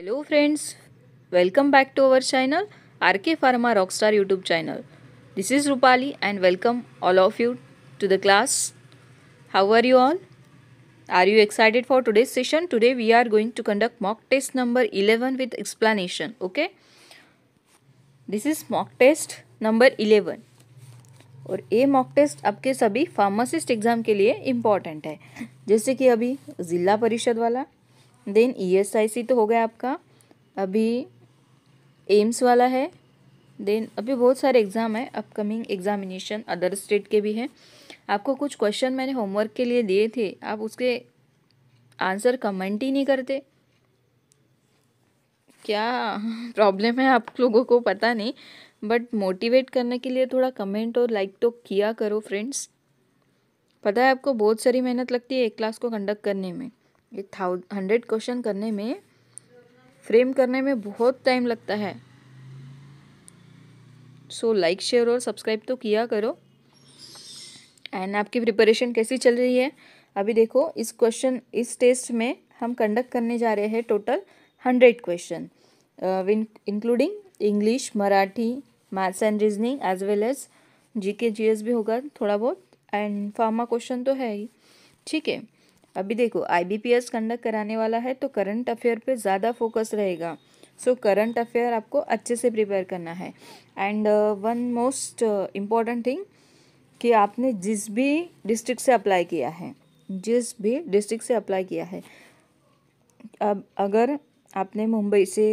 Hello friends welcome back to our channel R K pharma star YouTube channel this is Rupali and welcome all of you to the class how are you all are you excited for today's session today we are going to conduct mock test number eleven with explanation okay this is mock test number eleven और ये mock taste आपके सभी pharmacist exam के लिए important है जैसे कि अभी ज़िला परिषद वाला then E S I C तो हो गया आपका अभी एम्स वाला है देन अभी बहुत सारे एग्ज़ाम है अपकमिंग एग्ज़ामिनेशन अदर स्टेट के भी हैं आपको कुछ क्वेश्चन मैंने होमवर्क के लिए दिए थे आप उसके आंसर कमेंट ही नहीं करते क्या प्रॉब्लम है आप लोगों को पता नहीं बट मोटिवेट करने के लिए थोड़ा कमेंट और लाइक तो किया करो फ्रेंड्स पता है आपको बहुत सारी मेहनत लगती है एक क्लास को कंडक्ट करने में ये थाउ हंड्रेड क्वेश्चन करने में फ्रेम करने में बहुत टाइम लगता है सो लाइक शेयर और सब्सक्राइब तो किया करो एंड आपकी प्रिपरेशन कैसी चल रही है अभी देखो इस क्वेश्चन इस टेस्ट में हम कंडक्ट करने जा रहे हैं total hundred question including English Marathi maths and reasoning as well as G K G S भी होगा थोड़ा बहुत एंड फार्मा क्वेश्चन तो है ही ठीक है अभी देखो आईबीपीएस कंडक्ट कराने वाला है तो करंट अफेयर पे ज़्यादा फोकस रहेगा सो करंट अफेयर आपको अच्छे से प्रिपेयर करना है and one most important thing कि आपने जिस भी डिस्ट्रिक्ट से अप्लाई किया है जिस भी डिस्ट्रिक्ट से अप्लाई किया है अब अगर आपने मुंबई से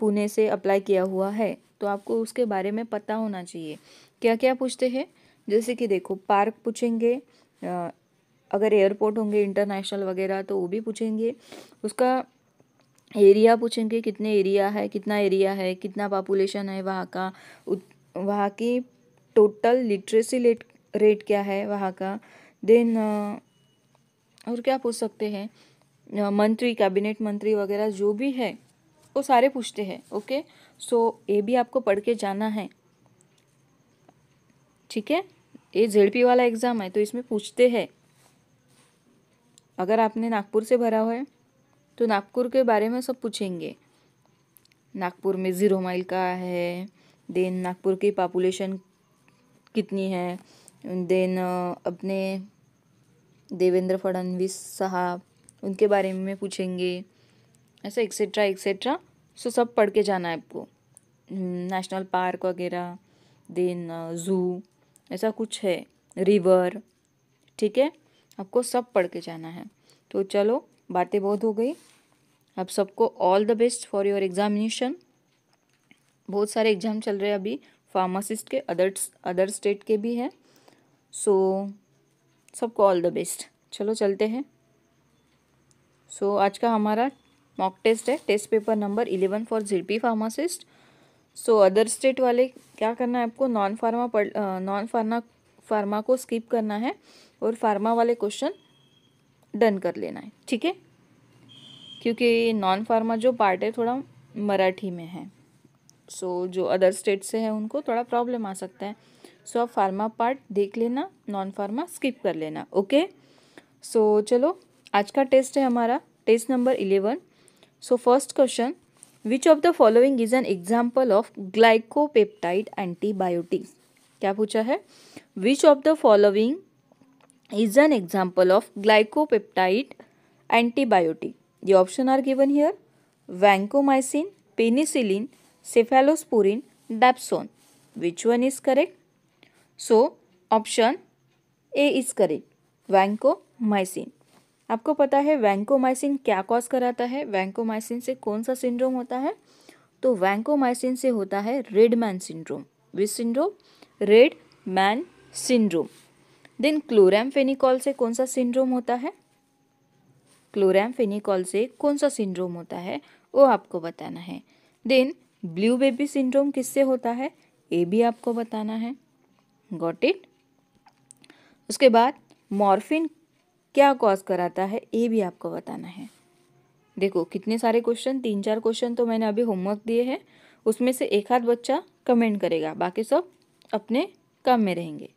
पुणे से अप्लाई किया हुआ है तो आपको उसके बारे में पता होना चाहिए क्या क्या पूछते हैं जैसे कि देखो पार्क पूछेंगे uh, अगर एयरपोर्ट होंगे इंटरनेशनल वगैरह तो वो भी पूछेंगे उसका एरिया पूछेंगे कितने एरिया है कितना एरिया है कितना पॉपुलेशन है वहाँ का वहाँ की टोटल लिटरेसी रेट रेट क्या है वहाँ का देन और क्या पूछ सकते हैं मंत्री कैबिनेट मंत्री वगैरह जो भी है वो सारे पूछते हैं ओके सो ये भी आपको पढ़ के जाना है ठीक है ये जेड वाला एग्ज़ाम है तो इसमें पूछते हैं अगर आपने नागपुर से भरा है तो नागपुर के बारे में सब पूछेंगे नागपुर में ज़ीरो माइल का है देन नागपुर की पॉपुलेशन कितनी है देन अपने देवेंद्र फडणवीस साहब उनके बारे में पूछेंगे ऐसा एक्सेट्रा एक्सेट्रा सो सब पढ़ के जाना है आपको नेशनल हम्म, पार्क वगैरह देन ज़ू ऐसा कुछ है रिवर ठीक है आपको सब पढ़ के जाना है तो चलो बातें बहुत हो गई आप सबको all the best for your examination बहुत सारे एग्ज़ाम चल रहे हैं अभी फार्मासिस्ट के अदर अदर स्टेट के भी हैं सो so, सबको ऑल द बेस्ट चलो चलते हैं सो so, आज का हमारा मॉक टेस्ट है test paper number eleven for GP pharmacist so other state वाले क्या करना है आपको नॉन फार्मा पढ़ नॉन फार्मा फार्मा को स्किप करना है और फार्मा वाले क्वेश्चन डन कर लेना है ठीक है क्योंकि नॉन फार्मा जो पार्ट है थोड़ा मराठी में है सो so, जो अदर स्टेट से है उनको थोड़ा प्रॉब्लम आ सकता है सो so, आप फार्मा पार्ट देख लेना नॉन फार्मा स्किप कर लेना ओके सो so, चलो आज का टेस्ट है हमारा test number eleven so first question which of the following is an example of glycopeptide antibiotics क्या पूछा है which of the following is an example of glycopeptide antibiotic The option are given here vancomycin, penicillin, cephalosporin, dapsone. Which one is correct? So option A is correct. Vancomycin आपको पता है vancomycin क्या cause कराता है vancomycin से कौन सा syndrome होता है तो वैंकोमाइसिन से होता है red man syndrome which syndrome red man syndrome then phenicol से कौन सा सिंड्रोम होता है फेनिकॉल से कौन सा सिंड्रोम होता है वो आपको बताना है देन ब्लू बेबी सिंड्रोम किससे होता है ये भी आपको बताना है गॉट इट उसके बाद मॉर्फिन क्या कॉज कराता है ये भी आपको बताना है देखो कितने सारे क्वेश्चन तीन चार क्वेश्चन तो मैंने अभी होमवर्क दिए हैं उसमें से एक आध बच्चा कमेंट करेगा बाकी सब अपने कम में रहेंगे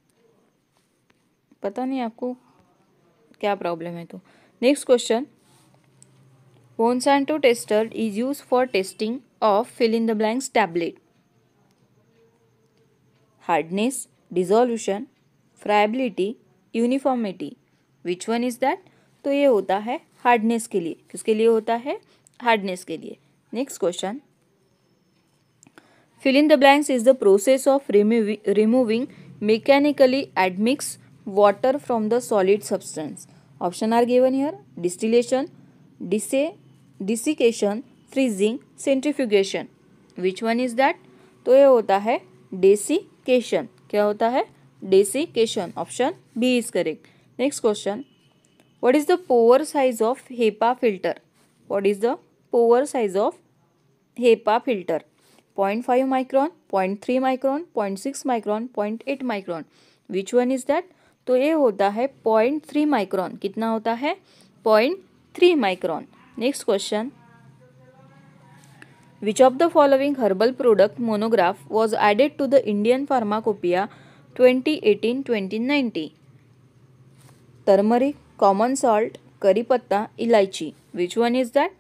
पता नहीं आपको क्या प्रॉब्लम है तो next question Monsanto tester is use for testing of fill in the blanks tablet hardness dissolution friability uniformity which one is that तो ये होता है हार्डनेस के लिए किसके लिए होता है हार्डनेस के लिए next question fill in the blanks is the process of remo removing mechanically admixed water from the solid substance option are given here distillation disse desiccation freezing centrifugation which one is that तो ये होता है desiccation क्या होता है desiccation option B is correct next question what is the pore size of HEPA filter what is the pore size of HEPA filter point five micron point three micron point six micron point eight micron which one is that तो ये होता है point three micron कितना होता है point three micron next question which of the following herbal product monograph was added to the Indian pharmacopoeia twenty eighteen twenty ninety turmeric common salt curry patta elaichi which one is that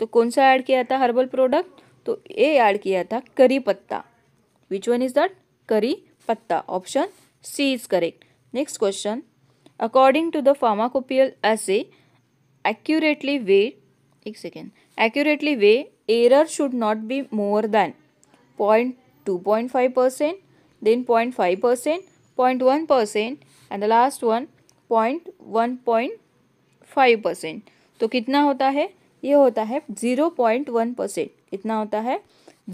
तो कौन सा add किया था herbal product तो a add किया था करी पत्ता which one is that curry patta option C is correct next question according to the pharmacopoeial assay accurately weigh एक second accurately weigh error should not be more than point two point five percent then point five percent point one percent and the last one point one point five percent तो कितना होता है ये होता है Ziro point one percent कितना होता है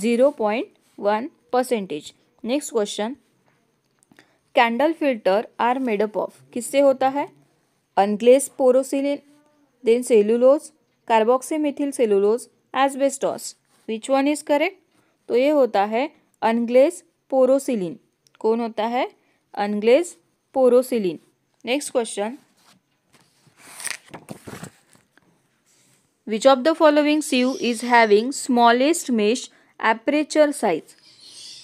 zero point one percentage next question candle filter are made up of किससे होता है unglazed porcelain then cellulose carboxymethyl cellulose asbestos which one is correct तो ये होता है अनग्लेस पोरोसिलिन कौन होता है unglazed porcelain next question Which of the following sieve is having smallest mesh aperture size?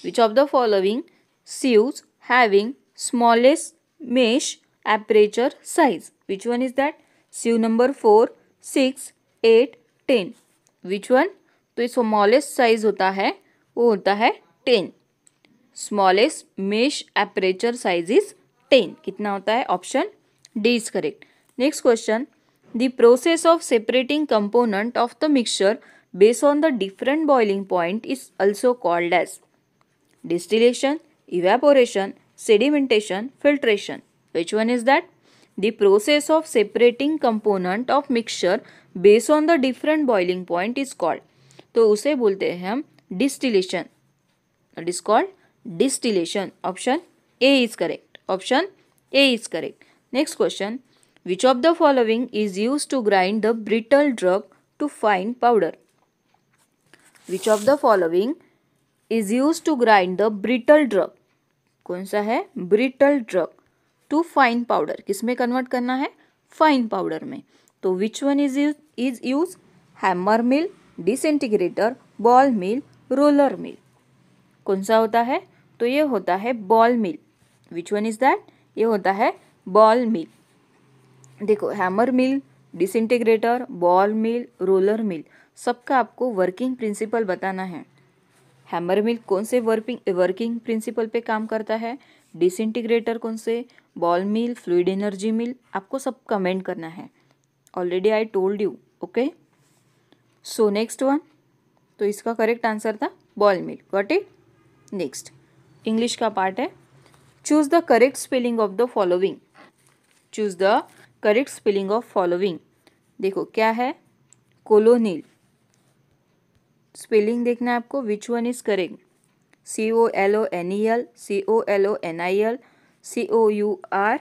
Which of the following sieves having smallest mesh aperture size? Which one is that? Sieve number 4, 6, 8, 10. Which one? to its smallest size hota hai wo hota hai 10 smallest mesh aperture size is 10 kitna hota hai option d is correct next question The process of separating component of the mixture based on the different boiling point is also called as distillation, evaporation, sedimentation, filtration. Which one is that? The process of separating component of mixture based on the different boiling point is called. तो उसे बोलते हैं हम distillation it is called distillation option A is correct option A is correct next question Which of the following is used to grind the brittle drug to fine powder? Which of the following is used to grind the brittle drug? कौन सा है brittle drug to fine powder किस में convert करना है fine powder में तो which one is use is use hammer mill disintegrator ball mill roller mill कौन सा होता है तो ये होता है ball mill which one is that ये होता है बॉल मिल देखो hammer mill disintegrator ball mill roller mill सबका आपको वर्किंग प्रिंसिपल बताना है हैमर मिल कौन से वर्किंग वर्किंग प्रिंसिपल पे काम करता है डिसइंटीग्रेटर कौन से ball mill fluid energy mill आपको सब कमेंट करना है already I told you okay so next one तो इसका करेक्ट आंसर था ball mill got it next English का पार्ट है choose the correct spelling of the following choose the correct spelling of following देखो क्या है कोलोनिल स्पेलिंग देखना है आपको which one is correct C O L O N E L C O L O N I L C O U R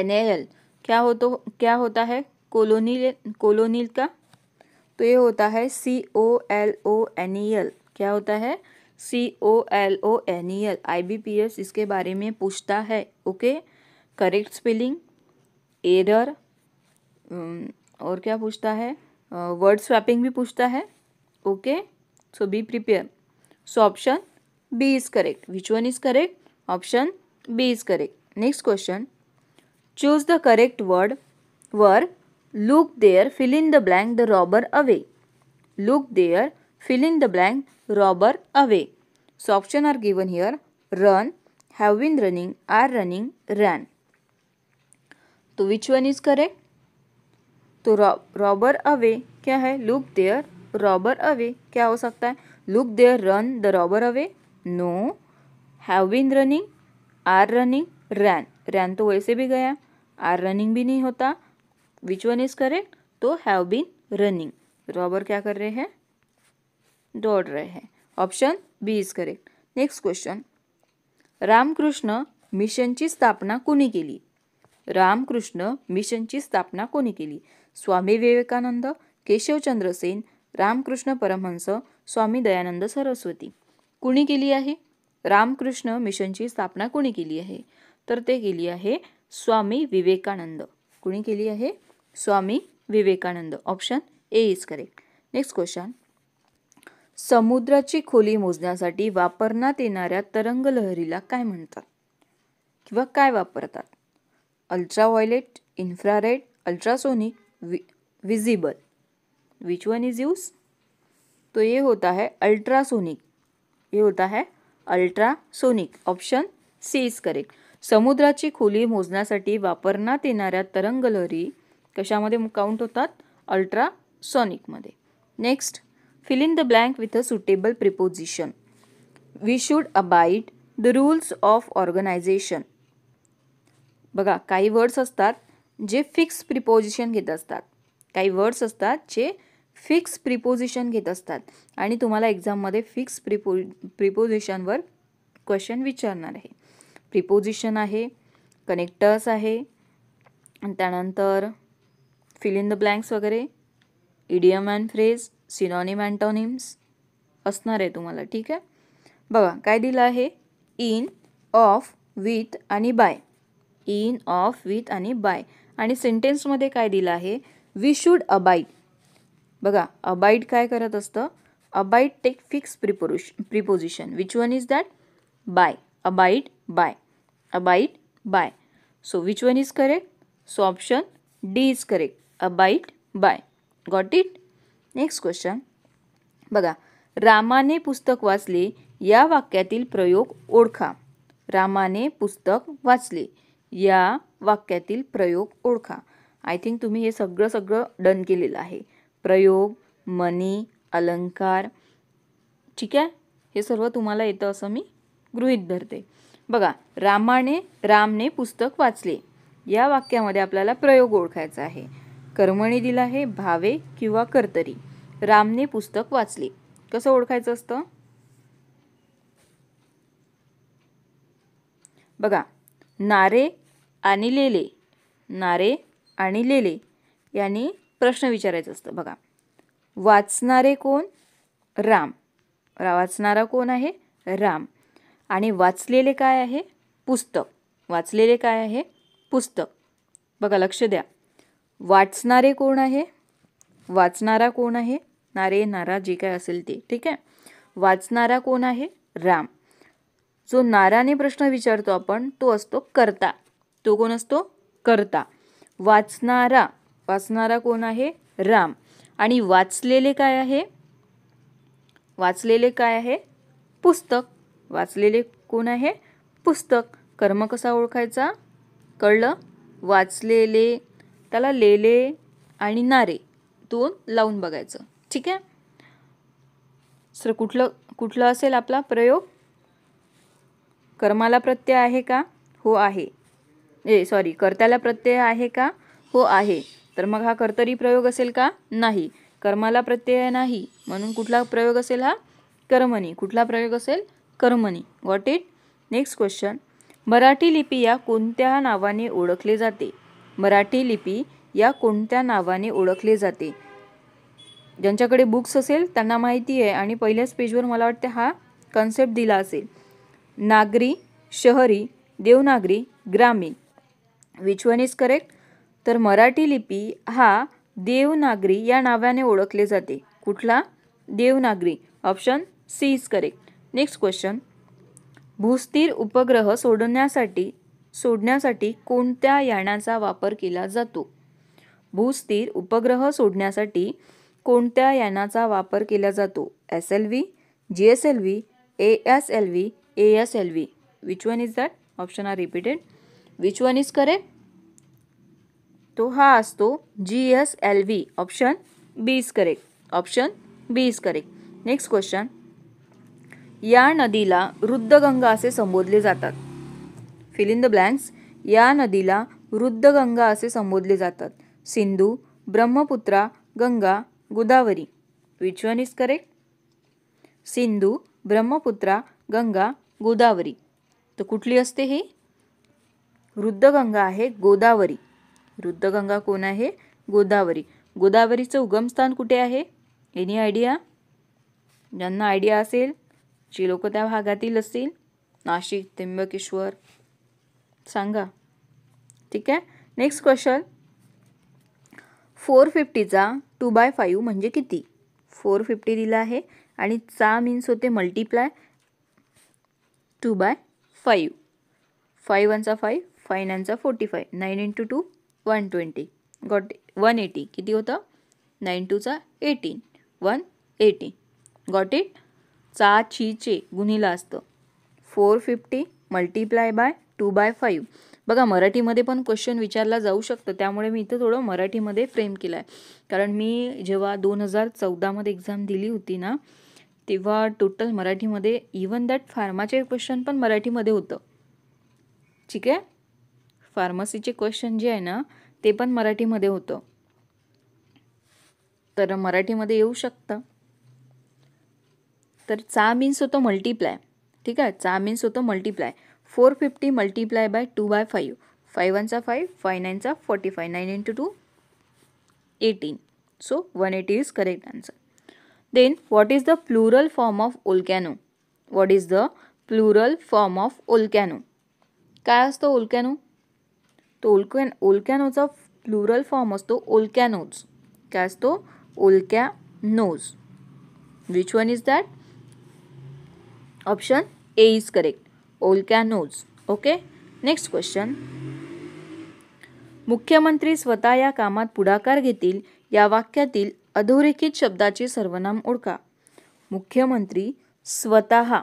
N A L क्या हो तो क्या होता है कोलोनिल कोलोनिल का तो ये होता है C O L O N E L क्या होता है C O L O N E L I B P S इसके बारे में पूछता है ओके करेक्ट स्पेलिंग एरर और क्या पूछता है वर्ड स्वैपिंग भी पूछता है okay so be prepare so option B is correct which one is correct option B is correct next question choose the correct word were look there fill in the blank the robber away look there fill in the blank robber away so option are given here run have been running are running ran तो which one is correct तो robber away क्या है look there robber away क्या हो सकता है look there run the robber away no have been running are running ran ran तो वैसे भी गया आर रनिंग भी नहीं होता विच वन इज़ करेक्ट तो हैव बीन रनिंग रॉबर क्या कर रहे हैं दौड़ रहे हैं option B is correct next question Ramakrishna Mission की स्थापना के लिए रामकृष्ण मिशनची स्थापना कोणी केली स्वामी विवेकानंद केशवचंद्र सेन रामकृष्ण परमहंस स्वामी दयानंद सरस्वती कुणी केली आहे रामकृष्ण मिशनची स्थापना कोणी केली आहे तर ते केली आहे स्वामी विवेकानंद कुणी केली आहे Swami Vivekananda option A is correct next question समुद्राची खोली मोजण्यासाठी वापरण्यात येणाऱ्या तरंग लहरीला काय म्हणतात किंवा काय वापरतात वायलेट इन्फ्रारेड अल्ट्रासोनिक वि visible which one is use तो ये होता है अल्ट्रासोनिक ये होता है ultrasonic option C is correct समुद्राची खोली मोजण्यासाठी वापरण्यात येणाऱ्या तरंगलहरी कशामध्ये काउंट होतात अल्ट्रासॉनिकमध्ये next fill in the blank with a suitable preposition we should abide the rules of organisation बघा काही वर्ड्स असतात जे फिक्स प्रिपोजिशन घेत असतात काही वर्ड्स असतात जे फिक्स प्रिपोजिशन घेत असतात आणि तुम्हाला एक्झाममध्ये फिक्स प्रिपो प्रिपोजिशनवर क्वेश्चन विचारणार आहे प्रिपोजिशन आहे कनेक्टर्स आहे त्यानंतर फिल इन द ब्लँक्स वगैरे idiom and phrase synonym antonyms असणार आहे तुम्हाला ठीक आहे बघा काय दिलं आहे इन ऑफ विथ आणि बाय इन ऑफ विथ आणि बाय आणि सेंटेन्समध्ये काय दिलं आहे वी शूड अबाईड बघा अबाईड काय करत असतं अबाईड टेक फिक्स प्रिपोरुश preposition which one is that by abide by abide by so which one is correct so option D is correct abide by got it next question बघा रामाने पुस्तक वाचले या वाक्यातील प्रयोग ओळखा रामाने पुस्तक वाचले या वाक्यातील प्रयोग ओळखा आय थिंक तुम्ही हे सगळं सगळं डन केलेलं आहे प्रयोग मनी अलंकार ठीक आहे हे सर्व तुम्हाला येतं असं मी गृहित धरते बघा रामाने रामने पुस्तक वाचले या वाक्यामध्ये आपल्याला प्रयोग ओळखायचा आहे कर्मणी दिला आहे भावे किंवा कर्तरी रामने पुस्तक वाचले कसं ओळखायचं असतं बघा नारे आणिलेले नारे आणिलेले यांनी प्रश्न विचारायचं असतं बघा वाचणारे कोण राम वाचणारा कोण आहे राम आणि वाचलेले काय आहे पुस्तक वाचलेले काय आहे पुस्तक बघा लक्ष द्या वाचणारे कोण आहे वाचणारा कोण आहे नारे नारा जे काय असेल ते ठीक आहे वाचणारा कोण आहे राम जो नाराने प्रश्न विचारतो आपण तो असतो करता तो कोण असतो करता वाचणारा वाचणारा कोण आहे राम आणि वाचलेले काय आहे वाचलेले काय आहे पुस्तक वाचलेले कोण आहे पुस्तक कर्म कसा ओळखायचा कळलं वाचलेले त्याला लेले आणि नारे दोन लावून बघायचं ठीक आहे सर कुठलं कुठलं असेल आपला प्रयोग कर्माला प्रत्यय आहे का हो आहे ए सॉरी कर्त्याला प्रत्यय आहे का हो आहे तर मग हा कर्तरी प्रयोग असेल का नाही कर्माला प्रत्यय नाही म्हणून कुठला प्रयोग असेल हा कर्मणी कुठला प्रयोग असेल कर्मणी got it next question Marathi लिपी या कोणत्या नावाने ओळखले जाते मराठी लिपी या कोणत्या नावाने ओळखले जाते ज्यांच्याकडे बुक्स असेल त्यांना माहिती आहे आणि पहिल्याच पेजवर मला वाटते हा कन्सेप्ट दिला असेल नागरी शहरी देवनागरी ग्रामीण विच वन इज करेक्ट तर मराठी लिपी हा देवनागरी या नावाने ओळखले जाते कुठला Devanagari option C is correct next question भूस्थिर उपग्रह सोडण्यासाठी सोडण्यासाठी कोणत्या यानाचा वापर केला जातो भूस्थिर उपग्रह सोडण्यासाठी कोणत्या यानाचा वापर केला जातो S L V G S L V A S L V A S L V which one is that option are repeated which one is correct तो हा असतो G S L V option B is correct option B is correct next question या नदीला रुद्धगंगा असे संबोधले जातात fill in the blanks या नदीला रुद्धगंगा असे संबोधले जातात Sindhu Brahmaputra Ganga Godavari which one is correct Sindhu Brahmaputra Ganga Godavari तर कुठली असते ही रुद्धगंगा आहे गोदावरी रुद्धगंगा कोण आहे गोदावरी गोदावरीचं उगमस्थान कुठे आहे एनी आयडिया ज्यांना आयडिया असेल जी लोक त्या भागातील असतील नाशिक त्र्यंबकेश्वर सांगा ठीक आहे नेक्स्ट क्वेश्चन फोर फिफ्टीचा टू बाय फाईव्ह म्हणजे किती फोर फिफ्टी दिला आहे आणि चा मीन्स होते multiply two by five five वनचा फाईव्ह फाय नाईनचा forty five nine into two one twenty got one eighty किती होतं नाईन टूचा eighteen one eighty got it चा चे गुन्हेला असतं four fifty multiply by two by five बघा मराठीमध्ये पण क्वेश्चन विचारला जाऊ शकतं त्यामुळे मी इथं थोडं मराठीमध्ये फ्रेम केला आहे कारण मी जेव्हा दोन हजार चौदामध्ये एक्झाम दिली होती ना तेव्हा टोटल मराठीमध्ये इवन दॅट फार्माचे क्वेश्चन पण मराठीमध्ये होतं ठीक आहे फार्मसीचे क्वेश्चन जे आहे ना ते पण मराठीमध्ये होतं तर मराठीमध्ये येऊ शकतं तर चा मीन्स होतो मल्टिप्लाय ठीक आहे चा मीन्स होतो multiply four fifty multiply by two by five five वनचा फाईव्ह फाय नाईनचा forty five nine into two eighteen so one eighty is correct answer then what is the plural form of volcano what is the plural form of volcano काय असतं ओलकॅनो तो ओल्कॅन ओल्कॅनोचा plural form असतो volcanoes काय असतो volcanoes which one is that option A is correct volcanoes okay next question मुख्यमंत्री स्वतः या कामात पुढाकार घेतील या वाक्यातील अधोरेखित शब्दाचे सर्वनाम ओळखा मुख्यमंत्री स्वतः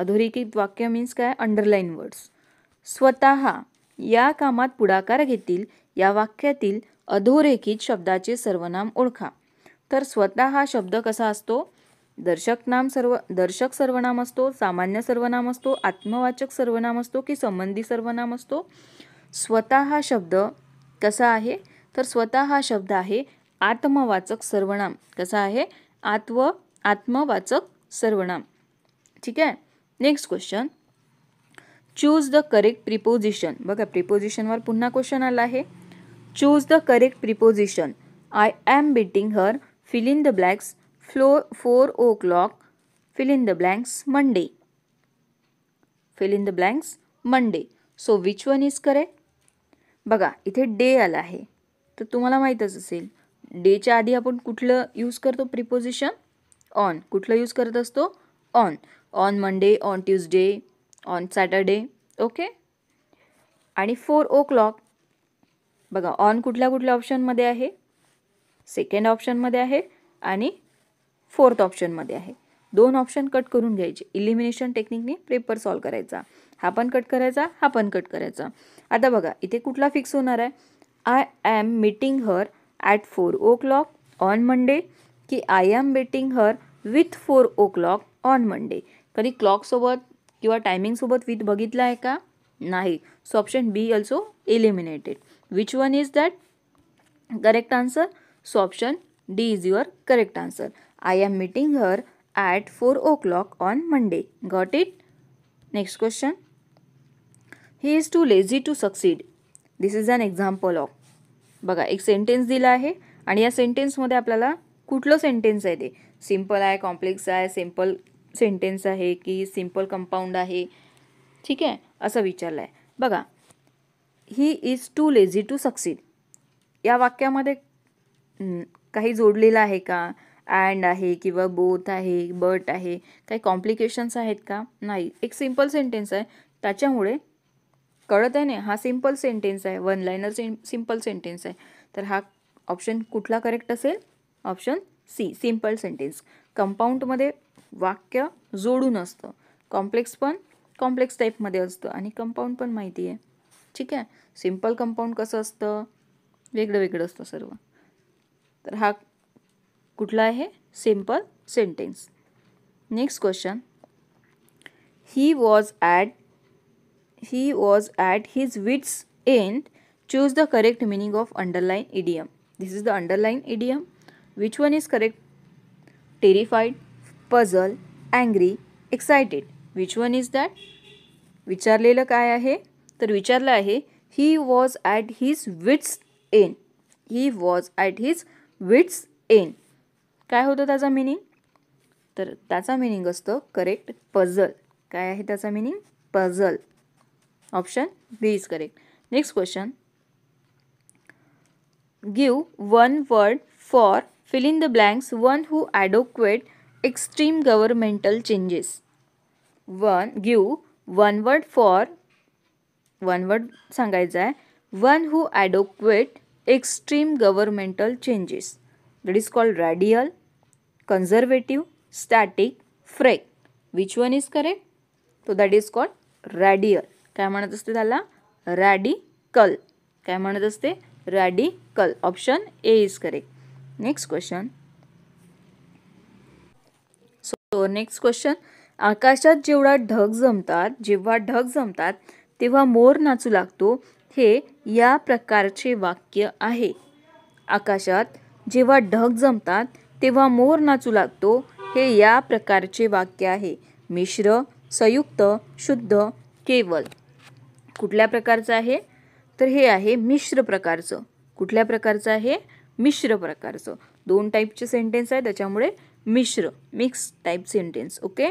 अधोरेखित वाक्य मीन्स काय अंडरलाईन वर्ड्स स्वतः या कामात पुढाकार घेतील या वाक्यातील अधोरेखित शब्दाचे सर्वनाम ओळखा तर स्वतः हा शब्द कसा असतो दर्शक नाम सर्व दर्शक सर्वनाम असतो सामान्य सर्वनाम असतो आत्मवाचक सर्वनाम असतो की संबंधी सर्वनाम असतो स्वतः हा शब्द कसा आहे तर स्वतः हा शब्द आहे आत्मवाचक सर्वनाम कसा आहे आत्व आत्मवाचक सर्वनाम ठीक आहे next question choose the correct preposition बघा प्रिपोजिशनवर पुन्हा क्वेश्चन आला आहे choose the correct preposition I am meeting her fill in the blanks flow four o'clock fill in the blanks Monday fill in the blanks Monday so which one is correct बघा इथे day आला आहे तर तुम्हाला माहीतच असेल डेच्या आधी आपण कुठलं यूज करतो प्रिपोजिशन ऑन कुठलं यूज करत असतो on on Monday on Tuesday on Saturday okay आणि फोर ओ क्लॉक बघा ऑन कुठल्या कुठल्या ऑप्शनमध्ये आहे सेकंड ऑप्शनमध्ये आहे आणि फोर्थ ऑप्शनमध्ये आहे दोन ऑप्शन कट करून घ्यायचे इलिमिनेशन टेक्निकने पेपर सॉल्व करायचा हा पण कट करायचा हा पण कट करायचा आता बघा इथे कुठला फिक्स होणार आहे I am meeting her at four o'clock on Monday की I am meeting her with four o'clock on Monday कधी क्लॉकसोबत किंवा टायमिंगसोबत विथ बघितला आहे का नाही so option B also eliminated which one is that correct answer so option D is your correct answer I am meeting her at four o'clock on Monday got it next question he is too lazy to succeed this is an example of बघा एक sentence दिला आहे आणि या सेंटेन्समध्ये आपल्याला कुठलं sentence आहे ते सिम्पल आहे कॉम्प्लेक्स आहे सिम्पल सेंटेन्स आहे की सिम्पल कंपाऊंड आहे ठीक आहे असं विचारलं आहे बघा he is too lazy to succeed या वाक्यामध्ये काही जोडलेलं आहे का अँड आहे किंवा बोथ आहे बट आहे काही कॉम्प्लिकेशन्स आहेत का नाही एक सिम्पल सेंटेन्स आहे त्याच्यामुळे कळत आहे ना हा सिम्पल सेंटेन्स आहे वन लाईनर सें सिम्पल सेंटेन्स आहे तर हा ऑप्शन कुठला करेक्ट असेल ऑप्शन सी सिम्पल सेंटेन्स कंपाऊंडमध्ये वाक्य जोडून असतं कॉम्प्लेक्स पण कॉम्प्लेक्स टाईपमध्ये असतं आणि कंपाऊंड पण माहिती आहे ठीक आहे सिम्पल कंपाऊंड कसं असतं वेगळं वेगळं असतं सर्व तर हा कुठला आहे simple sentence next question he was at he was at his wits end choose the correct meaning of underline idiom this is the underline idiom which one is correct terrified puzzle angry excited which one is that विचारलेलं काय आहे तर विचारलं आहे he was at his wits end he was at his wits end काय होतं त्याचा meaning तर त्याचा मिनिंग असतं करेक्ट पझल काय आहे त्याचा meaning puzzle option B is correct next question give one word for fill in the blanks one who advocate extreme governmental changes one give one word for one word सांगायचं आहे one who advocate extreme governmental changes that is called radial conservative static freak which one is correct तो that is called radial काय म्हणत असते त्याला radical काय म्हणत असते radical option A is correct next question so next question आकाशात जेवढा ढग जमतात जेव्हा ढग जमतात तेव्हा मोर नाचू लागतो हे या प्रकारचे वाक्य आहे आकाशात जेव्हा ढग जमतात तेव्हा मोर नाचू लागतो हे या प्रकारचे वाक्य आहे मिश्र संयुक्त शुद्ध केवल कुठल्या प्रकारचं आहे तर हे आहे मिश्र प्रकारचं कुठल्या प्रकारचं आहे मिश्र प्रकारचं दोन टाईपचे सेंटेन्स आहे त्याच्यामुळे मिश्र mix type sentence okay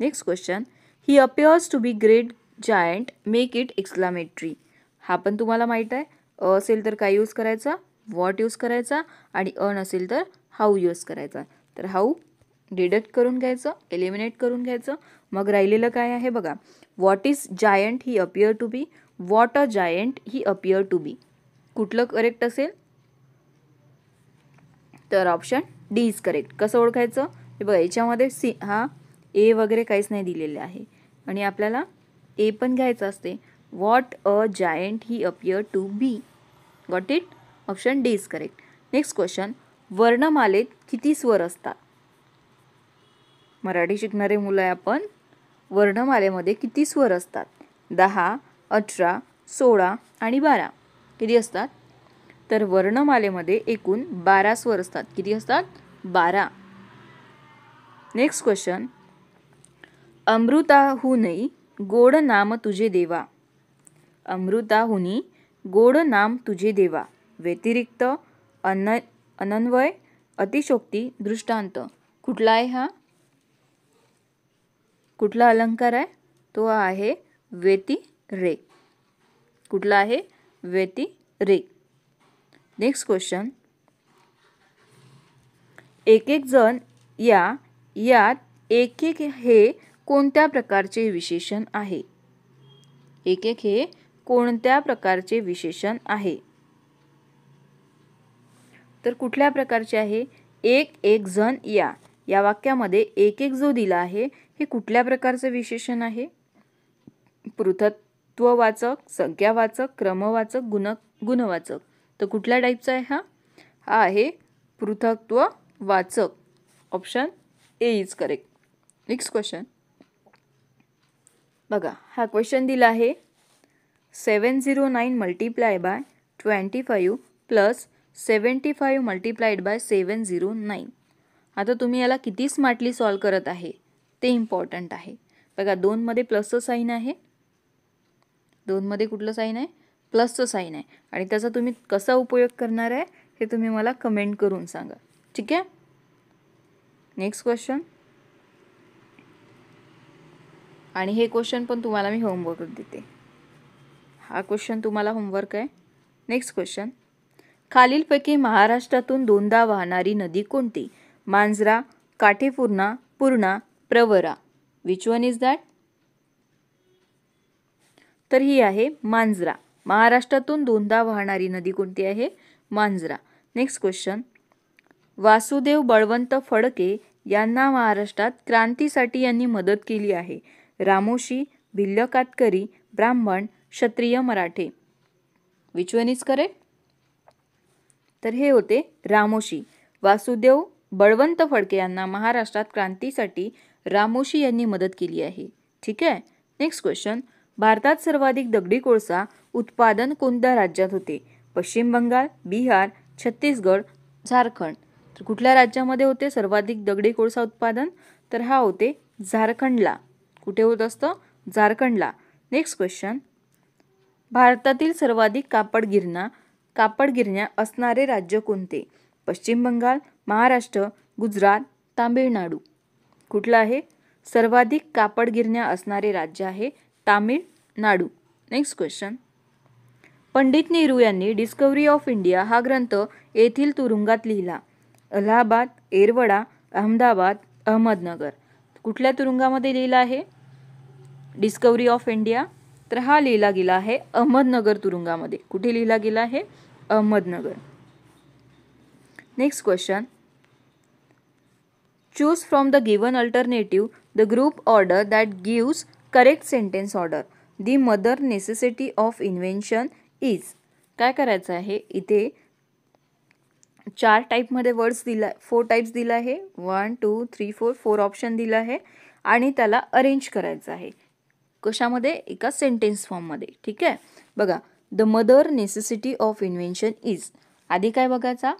next question he appears to be great giant make it exclamatory हा पण तुम्हाला माहीत आहे अ असेल तर काय यूज करायचा व्हॉट यूज करायचा आणि अ नसेल तर हाऊ यूज करायचा तर हाऊ डिडक्ट करून घ्यायचं एलिमिनेट करून घ्यायचं मग राहिलेलं काय आहे बघा what is giant he appear to be what a giant he appear to be कुठलं करेक्ट असेल तर ऑप्शन डी इज करेक्ट कसं ओळखायचं हे बघा याच्यामध्ये सी हा ए वगैरे काहीच नाही दिलेले आहे आणि आपल्याला ए पण घ्यायचं असते what a giant he appear to be got it option D is correct next question वर्णमालेत किती स्वर असतात मराठी शिकणारे मुलं आहे आपण वर्णमालेमध्ये किती स्वर असतात दहा अठरा सोळा आणि बारा किती असतात तर वर्णमालेमध्ये एकूण बारा स्वर असतात किती असतात बारा नेक्स्ट क्वेश्चन अमृताहुनी गोड नाम तुझे देवा अमृताहुनी गोड नाम तुझे देवा व्यतिरिक्त अन अनन्वय अतिशोक्ती दृष्टांत कुठला आहे हा कुठला अलंकार आहे तो आहे रे, कुठला आहे व्यतिरेक नेक्स्ट क्वेश्चन एक एक जण या यात एक एक हे कोणत्या प्रकारचे विशेषण आहे एक एक हे कोणत्या प्रकारचे विशेषण आहे तर कुठल्या प्रकारचे आहे एक एक जण या या वाक्यामध्ये एक एक जो दिला आहे हे कुठल्या प्रकारचं विशेषण आहे पृथत्ववाचक संख्यावाचक क्रमवाचक गुण गुणवाचक तर कुठल्या टाईपचा आहे हा हा आहे पृथक्त्व वाचक option A is correct next question बघा हा क्वेश्चन दिला आहे seven zero nine multiply by twenty five plus seventy five multiplied by seven zero nine आता तुम्ही याला किती स्मार्टली सॉल्व करत आहे ते इम्पॉर्टंट आहे बघा दोनमध्ये प्लसचं साईन आहे दोनमध्ये कुठलं साईन आहे प्लसचं साईन आहे आणि त्याचा तुम्ही कसा उपयोग करणार आहे हे तुम्ही मला कमेंट करून सांगा ठीक आहे नेक्स्ट क्वेश्चन आणि हे क्वेश्चन पण तुम्हाला मी होमवर्क देते हा क्वेश्चन तुम्हाला होमवर्क आहे नेक्स्ट क्वेश्चन खालीलपैकी महाराष्ट्रातून दोनदा वाहणारी नदी कोणती Manjara Kathepurna Purna Pravara which one is that तर ही आहे मांजरा महाराष्ट्रातून दोनदा वाहणारी नदी कोणती आहे मांजरा नेक्स्ट क्वेश्चन वासुदेव बळवंत फडके यांना महाराष्ट्रात क्रांतीसाठी यांनी मदत केली आहे रामोशी भिल्ल कातकरी ब्राह्मण क्षत्रिय मराठे विच वन इज करेक्ट तर हे होते रामोशी वासुदेव बळवंत फडके यांना महाराष्ट्रात क्रांतीसाठी रामोशी यांनी मदत केली आहे ठीक आहे नेक्स्ट क्वेश्चन भारतात सर्वाधिक दगडी कोळसा उत्पादन कोणत्या राज्यात होते पश्चिम बंगाल बिहार छत्तीसगड झारखंड तर कुठल्या राज्यामध्ये होते सर्वाधिक दगडी कोळसा उत्पादन तर हा होते झारखंडला कुठे होत असतं झारखंडला नेक्स्ट क्वेश्चन भारतातील सर्वाधिक कापड गिरण्या कापड गिरण्या असणारे राज्य कोणते पश्चिम बंगाल महाराष्ट्र गुजरात तामिळनाडू कुठलं आहे सर्वाधिक कापड गिरण्या असणारे राज्य आहे तामिळनाडू नेक्स्ट क्वेश्चन पंडित नेहरू यांनी डिस्कवरी ऑफ इंडिया हा ग्रंथ येथील तुरुंगात लिहिला अलाहाबाद एरवडा अहमदाबाद अहमदनगर कुठल्या तुरुंगामध्ये लिहिला आहे डिस्कवरी ऑफ इंडिया तर हा लिहिला गेला आहे अहमदनगर तुरुंगामध्ये कुठे लिहिला गेला आहे Ahmednagar next question choose from the given alternative the group order that gives correct sentence order the mother necessity of invention is काय करायचं आहे इथे चार टाईपमध्ये वर्ड्स दिला फोर टाईप्स दिला आहे one two three four four option दिलं आहे आणि त्याला अरेंज करायचं आहे कशामध्ये एका सेंटेन्स फॉर्ममध्ये ठीक आहे बघा the mother necessity of invention is आधी काय बघायचा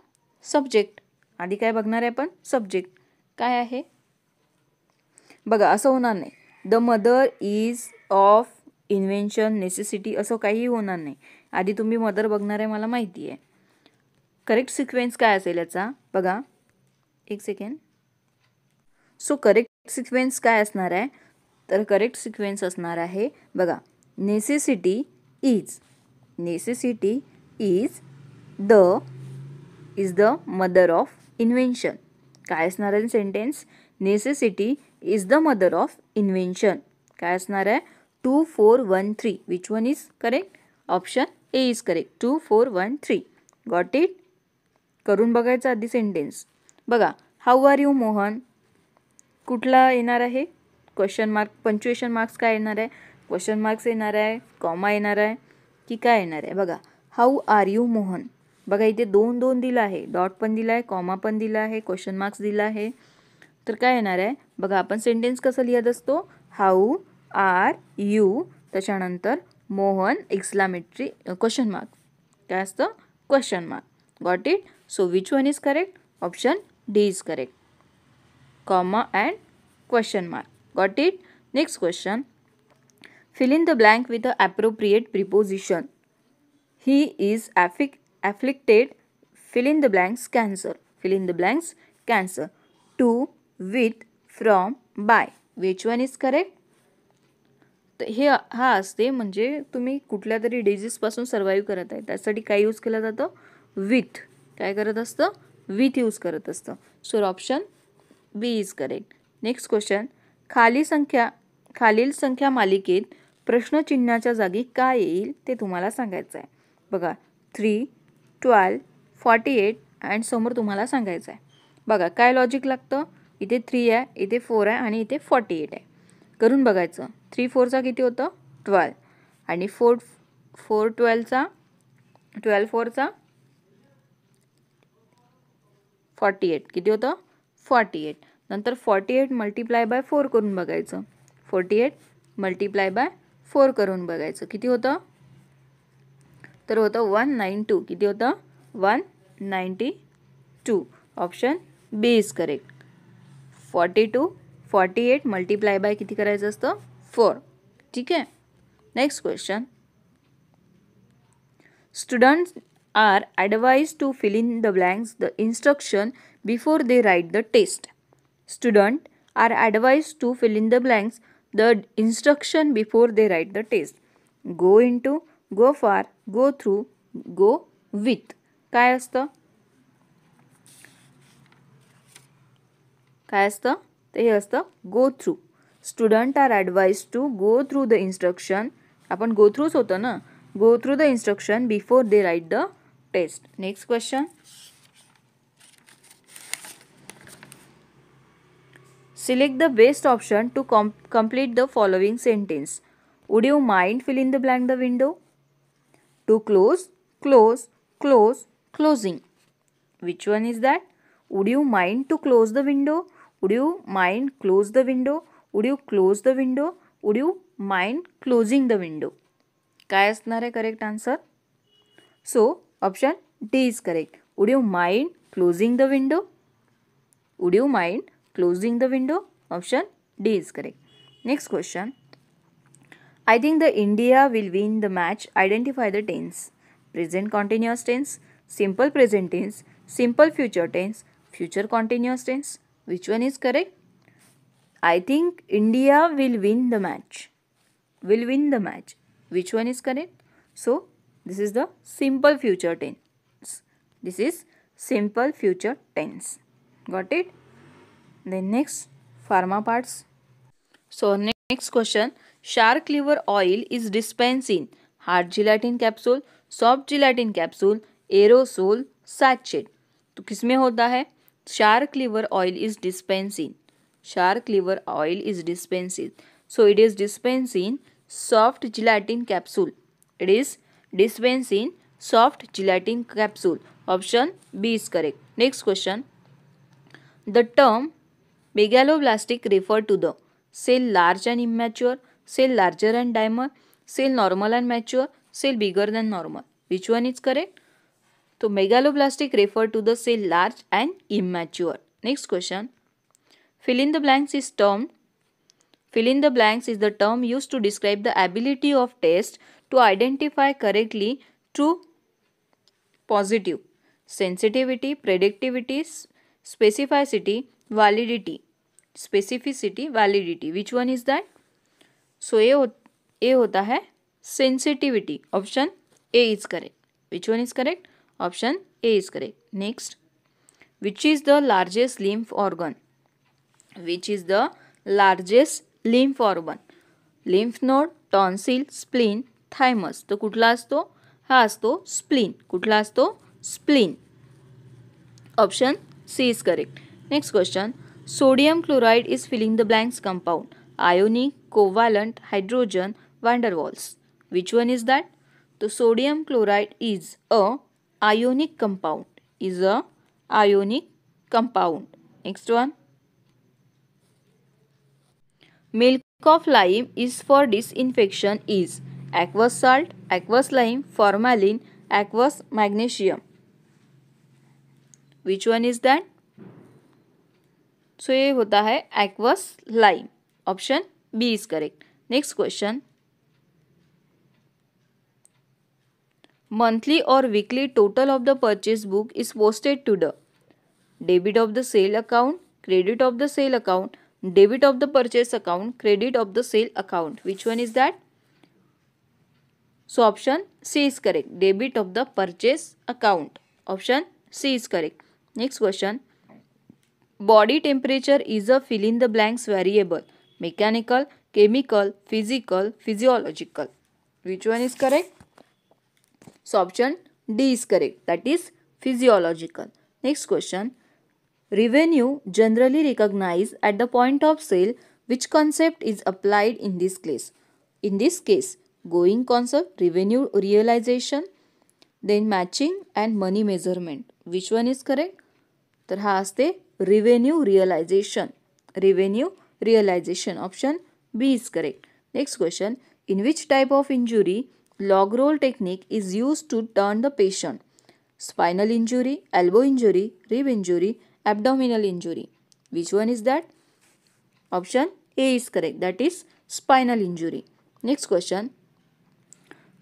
सब्जेक्ट आधी काय बघणार आहे आपण सब्जेक्ट काय आहे बघा असं होणार नाही the mother is of invention necessity असं काहीही होणार नाही आधी तुम्ही मदर बघणार आहे मला माहिती आहे करेक्ट सिक्वेन्स काय असेल याचा बघा एक सेकेंड सो करेक्ट सिक्वेन्स काय असणार आहे तर करेक्ट सिक्वेन्स असणार आहे बघा necessity is necessity is the is the mother of invention काय असणार आहे sentence necessity is the mother of invention काय असणार आहे two four one three which one is correct option A is correct two four one three got it करून बघायचं आधी sentence बघा हाऊ आर यू मोहन कुठला येणार आहे क्वेश्चन मार्क पंच्युएशन मार्क्स काय येणार आहे क्वेश्चन मार्क्स येणार आहे कॉमा येणार आहे की काय येणार आहे बघा हाऊ आर यू मोहन बघा इथे दोन दोन दिलं आहे डॉट पण दिला आहे कॉमा पण दिला आहे क्वेश्चन मार्क्स दिला आहे तर काय येणार आहे बघा आपण सेंटेन्स कसं लिहित असतो हाऊ आर यू त्याच्यानंतर मोहन एक्सलामेट्री क्वेश्चन मार्क काय असतं question mark got it so which one is correct option D is correct comma and question mark got it next question fill in the blank with a appropriate preposition he is ॲफिक afflicted fill in the blanks cancer fill in the blanks cancer to with from by which one is correct तर हे हा असते म्हणजे तुम्ही कुठल्या तरी डिझीजपासून survive करत आहे त्यासाठी काय यूज केलं जातं विथ काय करत असतं विथ यूज करत असतं so option B is correct next question खाली संख्या खालील संख्या मालिकेत प्रश्नचिन्हाच्या जागी काय येईल ते तुम्हाला सांगायचं आहे बघा three twelve forty eight and समोर तुम्हाला सांगायचं आहे बघा काय लॉजिक लागतं इथे थ्री आहे इथे फोर आहे आणि इथे फॉर्टी एट आहे करून बघायचं थ्री फोरचा किती होतं ट्वेल्व आणि फोर फोर ट्वेल्वचा ट्वेल्व फोरचा फॉर्टी एट किती होतं फॉर्टी एट नंतर forty eight multiply by four करून बघायचं forty eight multiply by four करून बघायचं किती होतं तर होतं वन नाईन टू किती होतं one ninety two option B is correct forty two forty eight multiply by कि फोर ठीक है next question students are advise to fill in the blanks the instruction before they write the test student are advise to fill in the blanks the instruction before they write the test go into go far go through go with का काय असतं तर हे असतं go through student are advise to go through the instruction आपण go थ्रूच होतं ना go through the instruction before they write the test next question select the best option to कॉम complete the following sentence would you mind fill in the blank the window to close close close closing which one is that would you mind to close the window would you mind close the window would you close the window would you mind closing the window काय असणार आहे correct answer so option D is correct would you mind closing the window would you mind closing the window option D is correct next question I think the India will win the match identify the tense present continuous tense simple present tense simple future tense future continuous tense Which one is correct? I think India will win the match. Will win the match. Which one is correct? So, this is the simple future tense. This is simple future tense. Got it? Then next, pharma parts. So, next question. Shark liver oil is dispensed in hard gelatin capsule, soft gelatin capsule, aerosol, sachet. तो किस में होता है shark liver oil is dispensing shark liver oil is dispensing so it is dispensing soft gelatin capsule it is dispensing soft gelatin capsule option b is correct next question the term megaloblastic refer to the cell large and immature cell larger and dimer cell normal and mature cell bigger than normal which one is correct तो plastic refer to the cell large and immature next question fill in the blanks is term fill in the blanks is the term use to describe the ability of test to identify correctly true positive sensitivity productivity specificity validity specificity validity which one is that so ए होता है sensitivity option A is correct which one is correct option A is correct next which is the largest lymph organ which is the largest lymph organ lymph node tonsil spleen thymus तो कुठला असतो हा असतो spleen कुठला असतो spleen option C is correct next question sodium chloride is filling the blanks compound ionic covalent van der Waals वांडरवॉल्स one one is दॅट तो sodium chloride is a ionic compound is a ionic compound. Next one. Milk of lime is for disinfection is aqueous salt, aqueous lime, formalin, aqueous magnesium. Which one is that? so, ye hota hai aqueous lime option b is correct next question monthly or weekly total of the purchase book is posted to the debit of the sale account, credit of the sale account, debit of the purchase account, credit of the sale account. Which one is that? So option C is correct. Debit of the purchase account. Option C is correct. Next question. Body temperature is a fill in the blanks variable. Mechanical, chemical, physical, physiological. Which one is correct? So option D is correct that is physiological. Next question. Revenue generally recognized at the point of sale which concept is applied in this case? In this case going concept, revenue realization, then matching and money measurement. Which one is correct? तर revenue realization. Revenue realization option B is correct. Next question. In which type of injury log roll technique is used to turn the patient. Spinal injury, elbow injury, rib injury, abdominal injury. Which one is that? Option A is correct. That is spinal injury. Next question.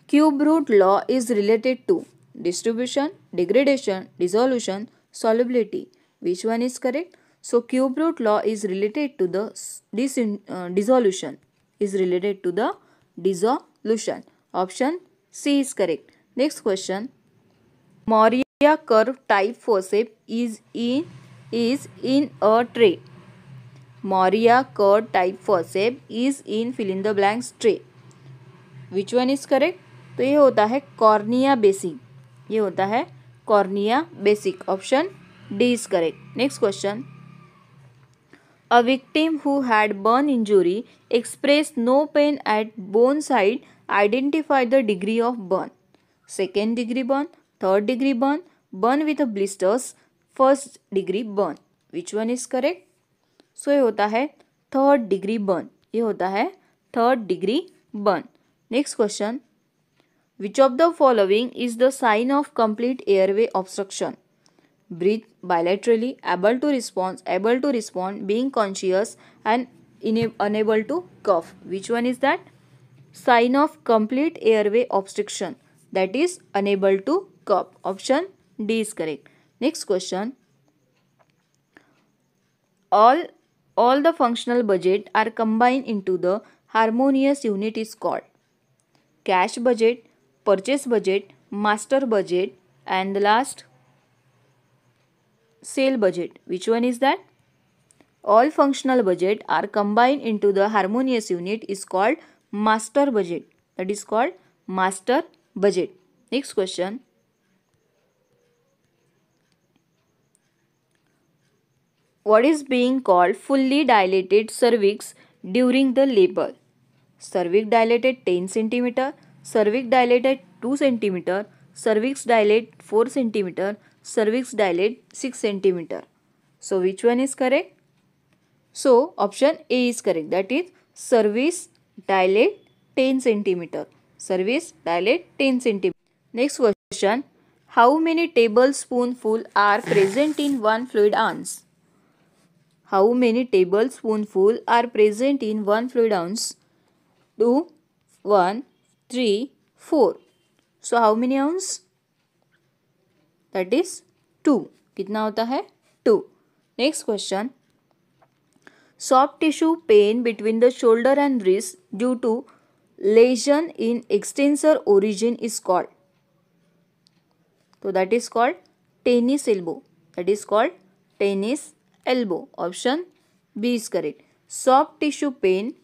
Cube root law is related to distribution, degradation, dissolution, solubility. Which one is correct? So cube root law is related to the dis, uh, dissolution. Is related to the dissolution. Option C is correct next question मौर्य curve type forceps is in is in a tray मौर्य curve type forceps is in fill in the blanks tray which one is correct तो ये होता है cornea basic ये होता है cornea basic option D is correct next question a victim who had burn injury express no pain at bone side identify the degree of burn second degree burn third degree burn burn with blisters first degree burn which one is correct so ये होता है third degree burn ये होता है third degree burn next question which of the following is the sign of complete airway obstruction breath bilaterally able to response able to respond being conscious and इने unable to cough which one is that sign of complete airway obstruction that is unable to cough. Option D is correct. Next question. All, all the functional budget are combined into the harmonious unit is called cash budget, purchase budget, master budget and the last sale budget. Which one is that? All functional budget are combined into the harmonious unit is called master budget that is called master budget next question what is being called fully dilated cervix during the labor cervix dilated 10 centimeter cervix dilated 2 centimeter cervix dilate 4 centimeter cervix dilate 6 centimeter so which one is correct so option a is correct that is cervix dilate ten centimetre cervix dilate ten centimetre next question how many tablespoon full are present in one fluid ounce how many tablespoon full are present in one fluid ounce two one three four so how many ounce that is two कितना होता है two next question soft tissue pain between the shoulder and wrist due to lesion in extensor origin is called. So that is called tennis elbow. That is called tennis elbow. Option B is correct. Soft tissue pain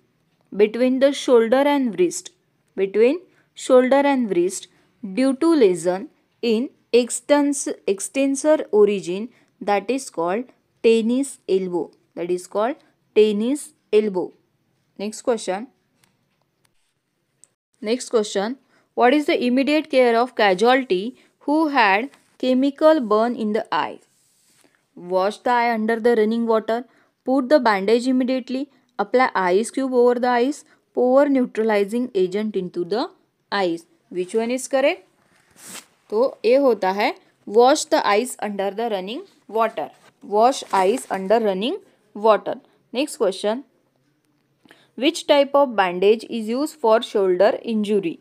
between the shoulder and wrist. Between shoulder and wrist due to lesion in extensor, extensor origin that is called tennis elbow. That is called tennis elbow next question next question what is the immediate care of casualty who had chemical burn in the eye wash the eye under the running water put the bandage immediately apply ice cube over the eyes pour neutralizing agent into the eyes which one is correct तो ए होता है wash the ice under the running water wash ice under running water next question which type of bandage is use for shoulder injury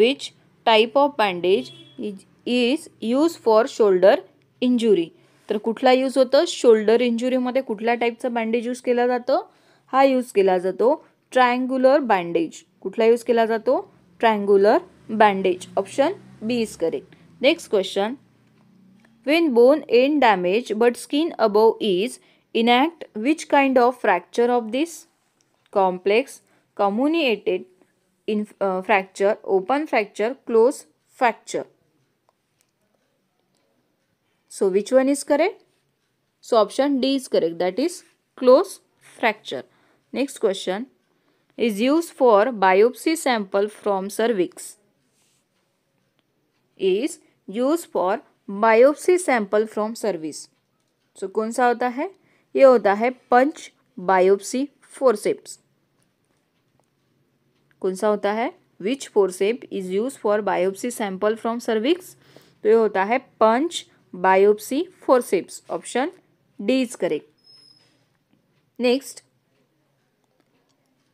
which type of bandage is is use for shoulder injury तर कुठला use होतं shoulder इंजुरीमध्ये कुठल्या टाईपचा bandage use केला जातं हा use केला जातो ट्रायंग्युलर बँडेज कुठला यूज केला जातो triangular bandage option B is correct next question when bone an damage but skin above is enact which kind of fracture of this complex comminuted in uh, fracture open fracture close fracture so which one is correct so option d is correct that is close fracture next question is used for biopsy sample from cervix is used for biopsy sample from cervix so कौन hota hai? ये होता है punch biopsy forceps कौन सा होता है which forceps is use for biopsy sample from cervix तो ये होता है punch biopsy forceps option D is correct next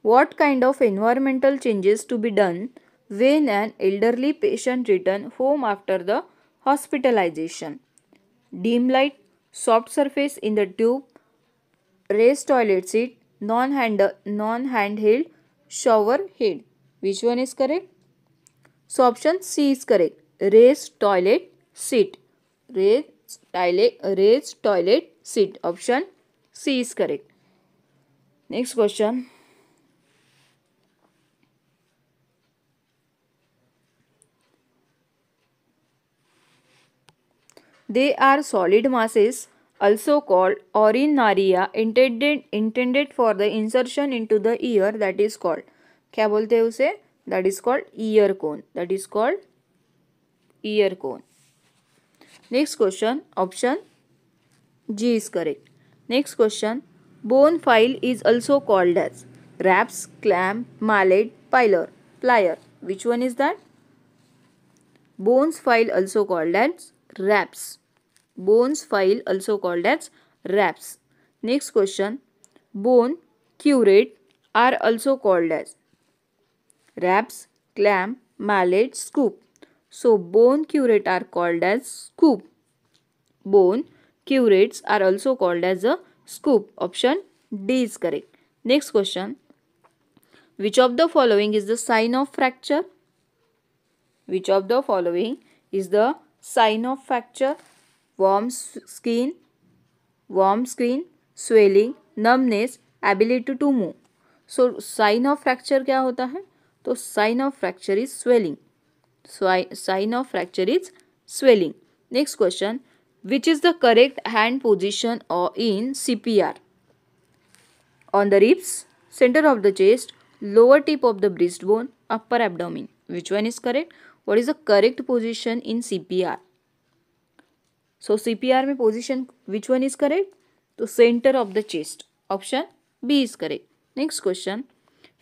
what kind of environmental changes to be done when an elderly patient return home after the hospitalisation dim light soft surface in the tube raise toilet seat non hand non hand held shower held one is correct so option C is correct raise toilet seat race toilet raise toilet seat option C is correct next question they are solid masses also called orinaria intended intended for the insertion into the ear that is called क्या बोलते use that is called ear cone that is called ear cone next question option G is correct next question bone file is also called as wraps clamp mallet piler plier which one is that bones file also called as wraps Bones file also called as wraps. Next question. Bone curate are also called as wraps, clam, mallet, scoop. So bone curate are called as scoop. Bone curates are also called as a scoop. Option D is correct. Next question. Which of the following is the sign of fracture? Which of the following is the sign of fracture? warm skin, warm skin, swelling, numbness, ability to move. So sign of fracture क्या होता है तो sign of fracture is swelling sign of fracture is swelling next question which is the correct hand position or in CPR on the ribs center of the chest lower tip of the breastbone upper abdomen which one is correct what is the correct position in CPR so cpr me position which one is correct तो center of the chest option b is correct next question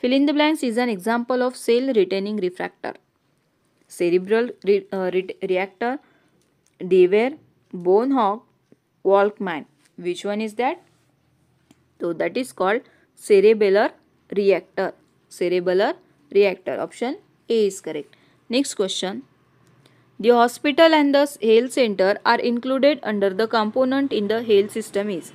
fill in the blanks is an example of cell retaining refractor cerebral re, reactor dewar bone hog walkman which one is that so that is called cerebellar reactor cerebellar reactor option a is correct next question The hospital and the health center are included under the component in the health system is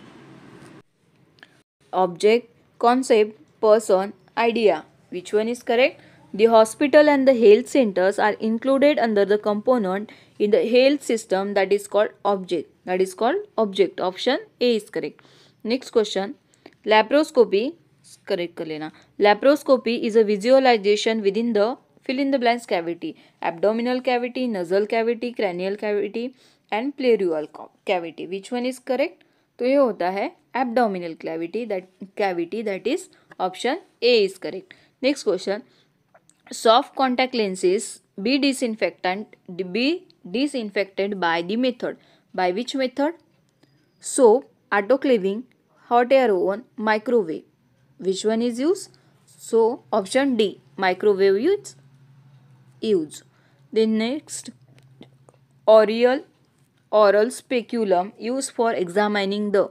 object, concept, person, idea. Which one is correct? The hospital and the health centers are included under the component in the health system that is called object. That is called object. Option A is correct. Next question. Laparoscopy. Correct कर लेना. Laparoscopy is a visualization within the fill in the blanks cavity abdominal cavity nasal cavity cranial cavity and pleural cavity which one is correct तो ये होता है abdominal cavity that cavity that is option A is correct next question soft contact lenses be disinfectant be disinfected by the method by which method so autoclaving hot air oven microwave which one is use so option D microwave use use. The next oral oral speculum used for examining the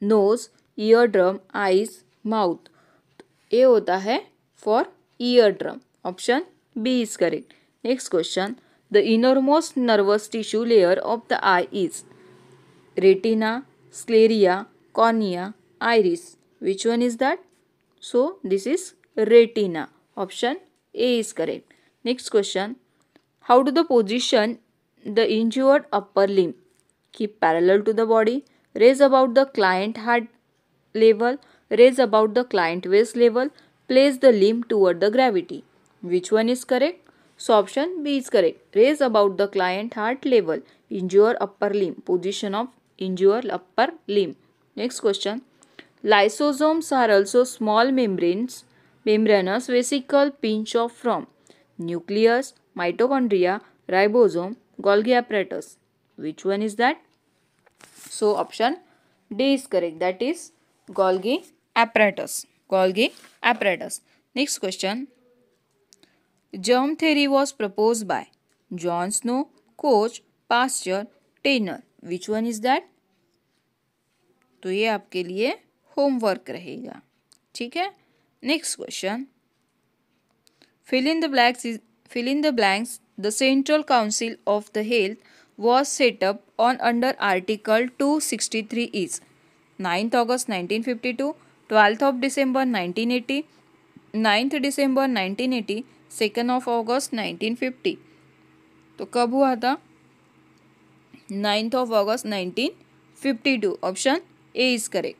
nose, eardrum, eyes, mouth. a होता है for eardrum. Option B is correct. Next question. The innermost nervous tissue layer of the eye is retina, scleria, cornea, iris. Which one is that? So this is retina. Option A is correct next question how do the position the injured upper limb keep parallel to the body raise about the client heart level raise about the client waist level place the limb toward the gravity which one is correct so option B is correct raise about the client heart level injure upper limb position of injure upper limb next question lysosomes are also small membranes membranous vesicle pinch off from nucleus, mitochondria, ribosome, Golgi apparatus. Which one is that? So option D is correct. That is Golgi apparatus. Golgi apparatus. Next question. Germ theory was proposed by John Snow, coach Pasteur, tanner Which one is that? तो ये आपके लिए homework रहेगा ठीक है Next question. Fill in the blanks fill in the blanks the Central Council of the Health was set up on under Article 263 is 9th August 1952, 12th of December 1980, 9th December 1980, 2nd of August 1950. So कब 9th of August 1952 Option A is correct.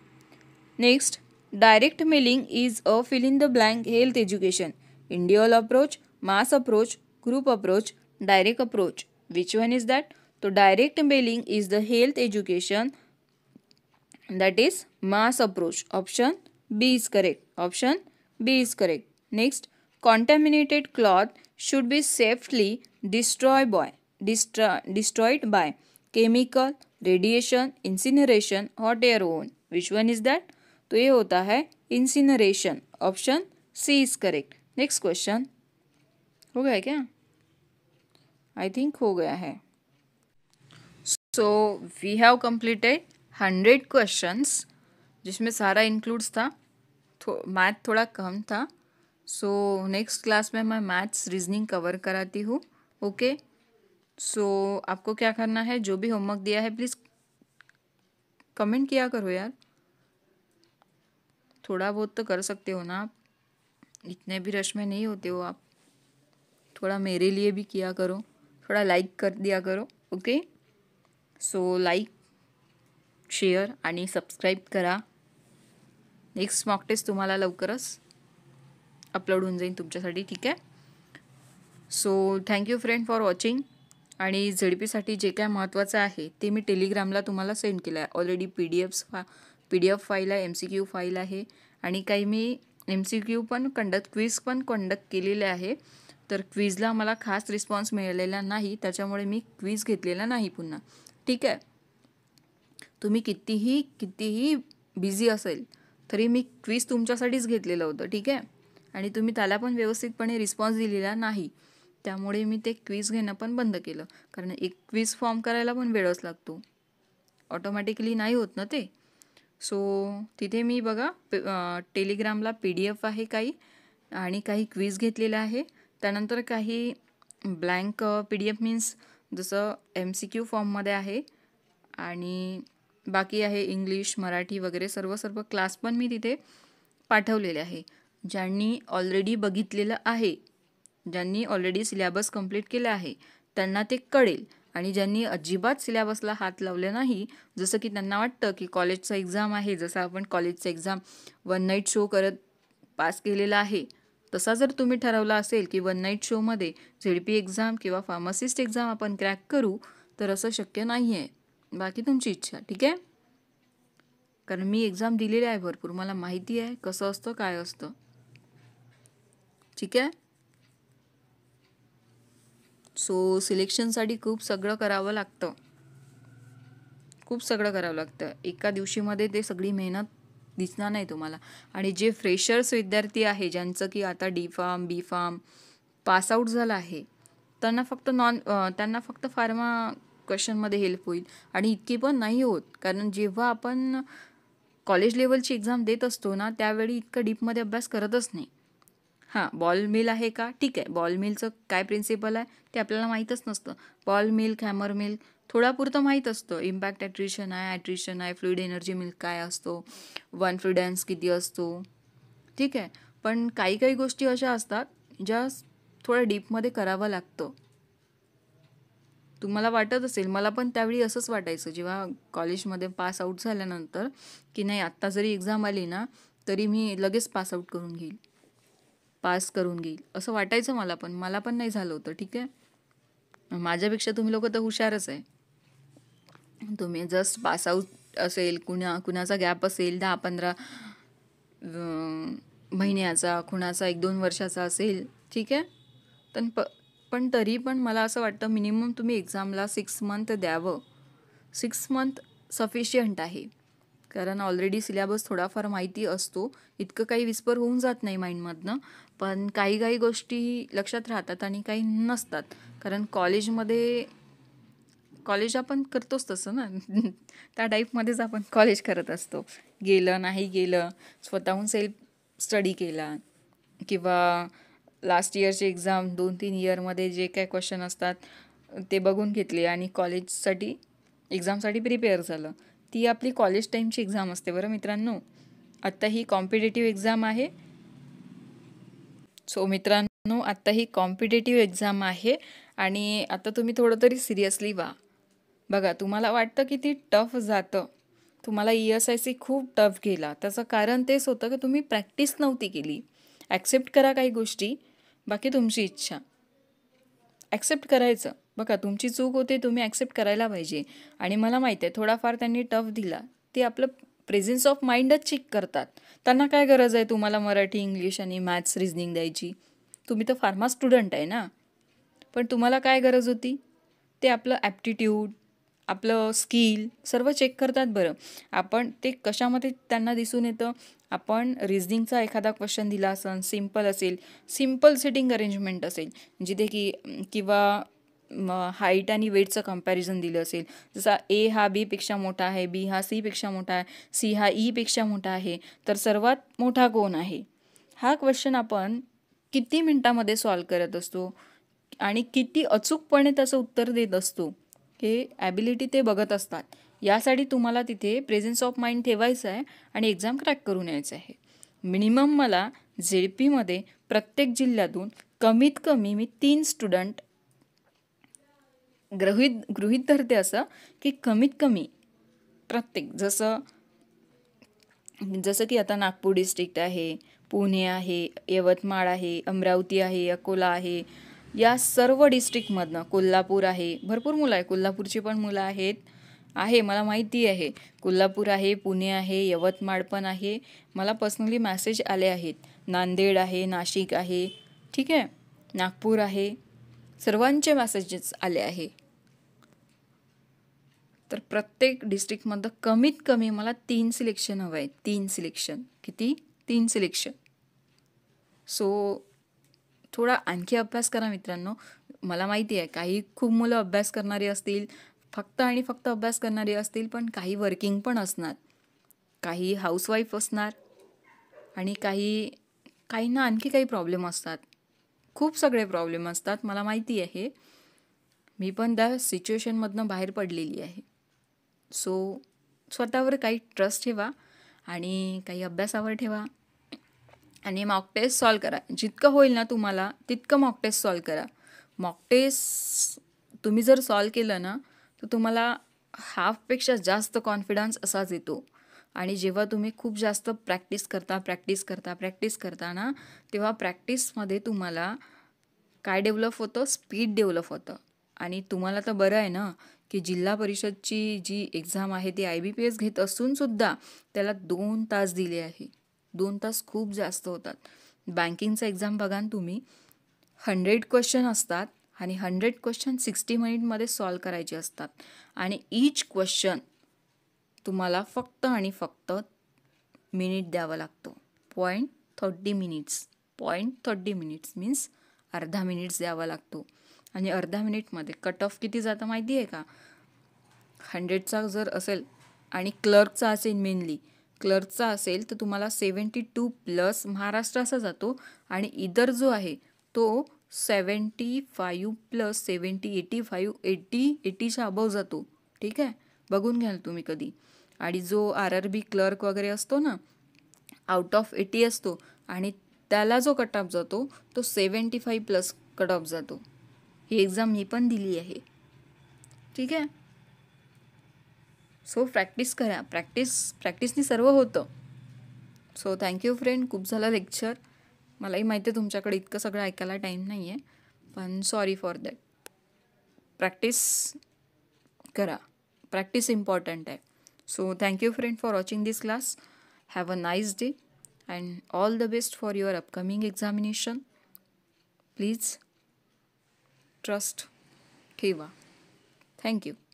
Next. Direct mailing is a fill in the blank health education, individual approach, mass approach, group approach, direct approach. Which one is that? So direct mailing is the health education that is mass approach. Option B is correct. Option B is correct. Next, contaminated cloth should be safely destroyed by, destroy, destroyed by chemical, radiation, incineration, hot air oven. Which one is that? तो ये होता है incineration option C is correct next question हो गया क्या I think हो गया है so we have completed hundred questions जिसमें सारा इंक्लूड्स था थो, मैथ थोड़ा कम था सो नेक्स्ट क्लास में मैं मैथ्स रीजनिंग कवर कराती हूँ ओके सो आपको क्या करना है जो भी होमवर्क दिया है प्लीज़ कमेंट किया करो यार थोड़ा बहुत तो कर सकते हो ना आप इतने भी रश में नहीं होते हो आप थोड़ा मेरे लिए भी किया करो थोड़ा लाईक कर दिया करो ओके सो लाईक शेअर आणि सबस्क्राईब करा नेक्स्ट मॉक टेस्ट तुम्हाला लवकरच अपलोड होऊन जाईल तुमच्यासाठी ठीक आहे so thank you friend for watching आणि झेडपीसाठी जे काय महत्त्वाचं आहे ते मी टेलिग्रामला तुम्हाला सेंड केलं आहे ऑलरेडी पी डी एफ्स फा पी डी एफ फाईल आहे एम सी क्यू फाईल आहे आणि काही मी एम सी क्यू पण कंडक्ट क्विज पण कंडक्ट केलेले आहे तर क्विजला मला खास रिस्पॉन्स मिळालेला नाही त्याच्यामुळे मी क्विज घेतलेला नाही पुन्हा ठीक आहे तुम्ही कितीही कितीही बिझी असेल तरी मी क्विज तुमच्यासाठीच घेतलेलं होतं ठीक आहे आणि तुम्ही त्याला पण व्यवस्थितपणे रिस्पॉन्स दिलेला नाही त्यामुळे मी ते क्विज घेणं पण बंद केलं कारण एक क्विज फॉर्म करायला पण वेळच लागतो ऑटोमॅटिकली नाही होत ना ते सो तिथे मी बघा टेलिग्रामला पी डी एफ आहे काही आणि काही क्विज घेतलेला आहे त्यानंतर काही blank P D F means जसं एम सी क्यू फॉर्ममध्ये आहे आणि बाकी आहे इंग्लिश मराठी वगैरे सर्व सर्व क्लास पण मी तिथे पाठवलेले आहे ज्यांनी ऑलरेडी बघितलेलं आहे ज्यांनी ऑलरेडी सिलेबस कंप्लीट केलं आहे त्यांना ते कळेल आणि ज्यांनी अजिबात सिलेबसला हात लावले नाही जसं की त्यांना वाटतं की कॉलेजचा एक्झाम आहे जसं आपण कॉलेजचा एक्झाम वन नाईट शो करत पास केलेला आहे तसा जर तुम्ही ठरवला असेल की वन नाईट शोमध्ये झेड पी एक्झाम किंवा फार्मासिस्ट एक्झाम आपण क्रॅक करू तर असं शक्य नाही आहे बाकी तुमची इच्छा ठीक आहे कारण मी एक्झाम दिलेली आहे भरपूर मला माहिती आहे कसं असतं काय असतं ठीक आहे सो सिलेक्शनसाठी खूप सगळं करावं लागतं खूप सगळं करावं लागतं एका दिवशीमध्ये ते सगळी मेहनत दिसणार नाही तुम्हाला आणि जे फ्रेशर्स विद्यार्थी आहे ज्यांचं की आता D pharm B pharm pass out झालं आहे त्यांना फक्त नॉन त्यांना फक्त फार्मा क्वेश्चनमध्ये हेल्प होईल आणि इतकी पण नाही होत कारण जेव्हा आपण कॉलेज लेवलची एक्झाम देत असतो ना त्यावेळी इतकं डीपमध्ये अभ्यास करतच नाही हां बॉल मिल आहे का ठीक आहे बॉल मिलचं काय प्रिन्सिपल आहे ते आपल्याला माहीतच नसतं बॉल मिल हॅमर मिल थोडापुरतं माहीत असतं इम्पॅक्ट ॲट्रिशन आहे ॲट्रिशन आहे फ्लुईड एनर्जी मिल काय असतो वन फ्लुडॅन्स किती असतो ठीक आहे पण काही काही गोष्टी अशा असतात ज्या थोड्या डीपमध्ये करावं लागतं तुम्हाला वाटत असेल मला पण त्यावेळी असंच वाटायचं जेव्हा कॉलेजमध्ये पास आऊट झाल्यानंतर की नाही आत्ता जरी एक्झाम आली ना तरी मी लगेच पास आऊट करून घेईल पास करून घेईल असं वाटायचं मला पण मला पण नाही झालं होतं ठीक आहे माझ्यापेक्षा तुम्ही लोक तर हुशारच आहे तुम्ही जस्ट पास पासआउट असेल कुणा कुणाचा गॅप असेल दहा पंधरा महिन्याचा कुणाचा एक दोन वर्षाचा असेल ठीक आहे पण प पण तरी पण मला असं वाटतं मिनिमम तुम्ही एक्झामला सिक्स मंथ द्यावं सिक्स मंथ सफिशियंट आहे कारण ऑलरेडी सिलेबस थोडाफार माहिती असतो इतकं काही विस्पर होऊन जात नाही माइंडमधनं पण काही काही गोष्टी लक्षात राहतात आणि काही नसतात कारण कॉलेजमध्ये कॉलेज आपण करतोच तसं ना त्या टाईपमध्येच आपण कॉलेज करत असतो गेलं नाही गेलं स्वतःहून सेल्फ स्टडी केला किंवा लास्ट इयरचे एक्झाम दोन तीन इयरमध्ये जे काय क्वेश्चन असतात ते बघून घेतले आणि कॉलेजसाठी एक्झामसाठी प्रिपेअर झालं ती आपली कॉलेज टाईमची एक्झाम असते बरं मित्रांनो आत्ता ही कॉम्पिटेटिव्ह एक्झाम आहे सो मित्रांनो आत्ता ही कॉम्पिटेटिव्ह एक्झाम आहे आणि आता तुम्ही थोडं तरी सिरियसली वा बघा तुम्हाला वाटतं की ती टफ जातं तुम्हाला ई एस आय सी खूप टफ गेला त्याचं कारण तेच होतं की तुम्ही प्रॅक्टिस नव्हती केली ॲक्सेप्ट करा काही गोष्टी बाकी तुमची इच्छा ॲक्सेप्ट करायचं बघा तुमची चूक होते तुम्ही ॲक्सेप्ट करायला पाहिजे आणि मला माहीत आहे थोडाफार त्यांनी टफ दिला ते आपलं प्रेझेन्स ऑफ माइंडच चेक करतात त्यांना काय गरज आहे तुम्हाला मराठी इंग्लिश आणि मॅथ्स रिजनिंग द्यायची तुम्ही तर फार्मा स्टुडंट आहे ना पण तुम्हाला काय गरज होती ते आपलं ॲप्टिट्यूड आपलं स्किल सर्व चेक करतात बरं आपण ते कशामध्ये त्यांना दिसून येतं आपण रिजनिंगचा एखादा क्वेश्चन दिला असेल सिम्पल असेल सिम्पल सिटिंग अरेंजमेंट असेल जिथे की किंवा हाईट आणि वेटचं कंपॅरिझन दिलं असेल जसा ए हा बीपेक्षा मोठा आहे बी हा सीपेक्षा मोठा आहे सी हा ईपेक्षा e मोठा आहे तर सर्वात मोठा कोण आहे हा क्वेश्चन आपण किती मिनटामध्ये सॉल्व करत असतो आणि किती अचूकपणे त्याचं उत्तर देत असतो हे ॲबिलिटी ते बघत असतात यासाठी तुम्हाला तिथे प्रेझेन्स ऑफ माइंड ठेवायचं आहे आणि एक्झाम क्रॅक करून यायचं आहे मिनिमम मला जे पीमध्ये प्रत्येक जिल्ह्यातून कमीत कमी मी तीन स्टुडंट ग्रहित गृहित धरते असं की कमीत कमी प्रत्येक जसं जसं की आता नागपूर डिस्ट्रिक्ट आहे पुणे आहे यवतमाळ आहे अमरावती आहे अकोला आहे या सर्व डिस्ट्रिक्टमधनं कोल्हापूर आहे भरपूर मुलं आहे कोल्हापूरची पण मुलं आहेत आहे मला माहिती आहे कोल्हापूर आहे पुणे आहे यवतमाळ पण आहे मला पर्सनली मॅसेज आले आहेत नांदेड आहे नाशिक आहे ठीक आहे नागपूर आहे सर्वांचे मॅसेजेस आले आहे तर प्रत्येक डिस्ट्रिक्टमधं कमीत कमी मला तीन सिलेक्शन हवं आहे तीन सिलेक्शन किती तीन सिलेक्शन सो थोडा आणखी अभ्यास करा मित्रांनो मला माहिती आहे काही खूप मुलं अभ्यास करणारी असतील फक्त आणि फक्त अभ्यास करणारी असतील पण काही वर्किंग पण असणार काही हाऊसवाईफ असणार आणि काही काहींना आणखी काही प्रॉब्लेम असतात खूप सगळे प्रॉब्लेम असतात मला माहिती आहे मी पण त्या सिच्युएशनमधनं बाहेर पडलेली आहे सो स्वतःवर काही ट्रस्ट ठेवा आणि काही अभ्यासावर ठेवा आणि मॉक टेस्ट सॉल्व करा जितकं होईल ना तुम्हाला तितकं मॉक टेस्ट सॉल्व करा मॉक टेस्ट तुम्ही जर सॉल्व केलं ना तर तुम्हाला हाफपेक्षा जास्त कॉन्फिडन्स असाच येतो आणि जेव्हा तुम्ही खूप जास्त प्रॅक्टिस करता प्रॅक्टिस करता प्रॅक्टिस करता ना तेव्हा प्रॅक्टिसमध्ये तुम्हाला काय डेव्हलप होतं स्पीड डेव्हलप होतं आणि तुम्हाला तर बरं आहे ना की जिल्हा परिषदची जी एक्झाम आहे ती आय बी पी एस घेत असूनसुद्धा त्याला दोन तास दिले आहे दोन तास खूप जास्त होतात बँकिंगचा एक्झाम बघा ना तुम्ही हंड्रेड क्वेश्चन असतात आणि हंड्रेड क्वेश्चन सिक्स्टी मिनिटमध्ये सॉल्व करायचे असतात आणि ईच क्वेश्चन तुम्हाला फक्त आणि फक्त मिनिट द्यावा लागतो point thirty minutes point thirty minutes means अर्धा मिनिट्स द्यावा लागतो आणि अर्धा मिनिटमध्ये कट ऑफ किती जातं माहिती आहे का हंड्रेडचा जर असेल आणि क्लर्कचा असेल मेनली क्लर्कचा असेल तर तुम्हाला सेवन्टी टू प्लस महाराष्ट्र असा जातो आणि इतर जो आहे तो seventy five plus seventy eighty five eighty एटीच्या अबव जातो ठीक आहे बघून घ्याल तुम्ही कधी आणि जो आर आर बी क्लर्क वगैरे असतो ना आउट ऑफ एटी असतो आणि त्याला जो कट ऑफ जातो तो seventy five plus cut off जातो ही एक्झाम मी पण दिली आहे ठीक आहे सो प्रॅक्टिस करा प्रॅक्टिस प्रॅक्टिसनी सर्व होतं सो थँक्यू फ्रेंड खूप झालं लेक्चर मलाही माहिती आहे तुमच्याकडे इतकं सगळं ऐकायला टाईम नाही आहे पण सॉरी फॉर दॅट प्रॅक्टिस करा प्रॅक्टिस इम्पॉर्टंट आहे So thank you friend for watching this class. Have a nice day and all the best for your upcoming examination. Please trust Kiva. Thank you.